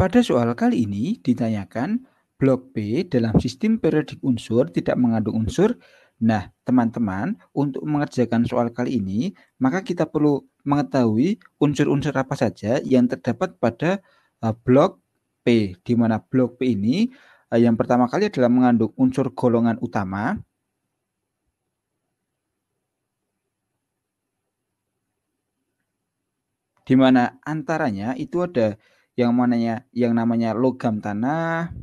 Pada soal kali ini ditanyakan blok B dalam sistem periodik unsur tidak mengandung unsur. Nah, teman-teman, untuk mengerjakan soal kali ini, maka kita perlu mengetahui unsur-unsur apa saja yang terdapat pada e, blok P, di mana blok P ini e, yang pertama kali adalah mengandung unsur golongan utama, di mana antaranya itu ada yang mananya yang namanya logam tanah.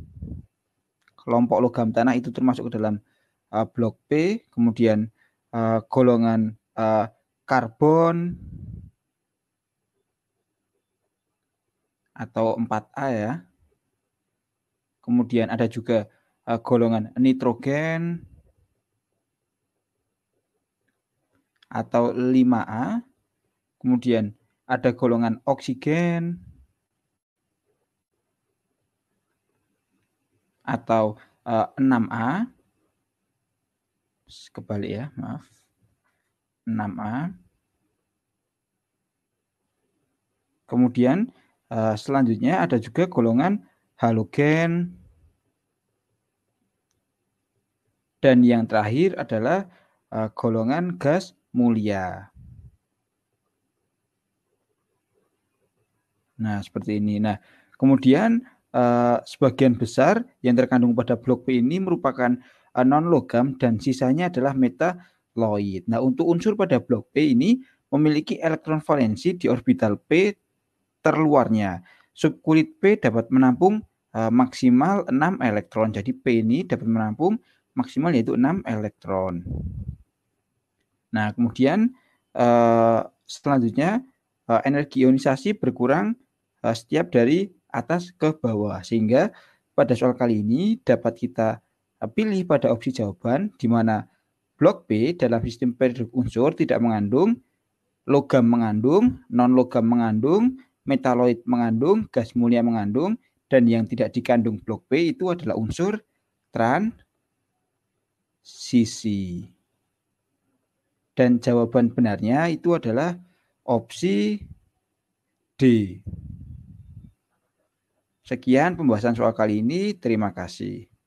Kelompok logam tanah itu termasuk ke dalam uh, blok P, kemudian uh, golongan uh, karbon atau 4A ya. Kemudian ada juga uh, golongan nitrogen atau 5A. Kemudian ada golongan oksigen atau uh, eh, 6A kebalik ya, maaf. 6A. Kemudian uh, selanjutnya ada juga golongan halogen dan yang terakhir adalah uh, golongan gas mulia. Nah, seperti ini. Nah, kemudian Eh, sebagian besar yang terkandung pada blok P ini merupakan uh, eh, non logam dan sisanya adalah metaloid. Nah, untuk unsur pada blok P ini memiliki elektron valensi di orbital P terluarnya. Subkulit P dapat menampung uh, maksimal 6 elektron. Jadi P ini dapat menampung maksimal yaitu 6 elektron. Nah, kemudian uh, selanjutnya uh, energi ionisasi berkurang uh, setiap dari atas ke bawah. Sehingga pada soal kali ini dapat kita eh, pilih pada opsi jawaban di mana blok B dalam sistem periodik unsur tidak mengandung logam mengandung, non logam mengandung, metaloid mengandung, gas mulia mengandung dan yang tidak dikandung blok B itu adalah unsur transisi. Dan jawaban benarnya itu adalah opsi D. Sekian pembahasan soal kali ini. Terima kasih.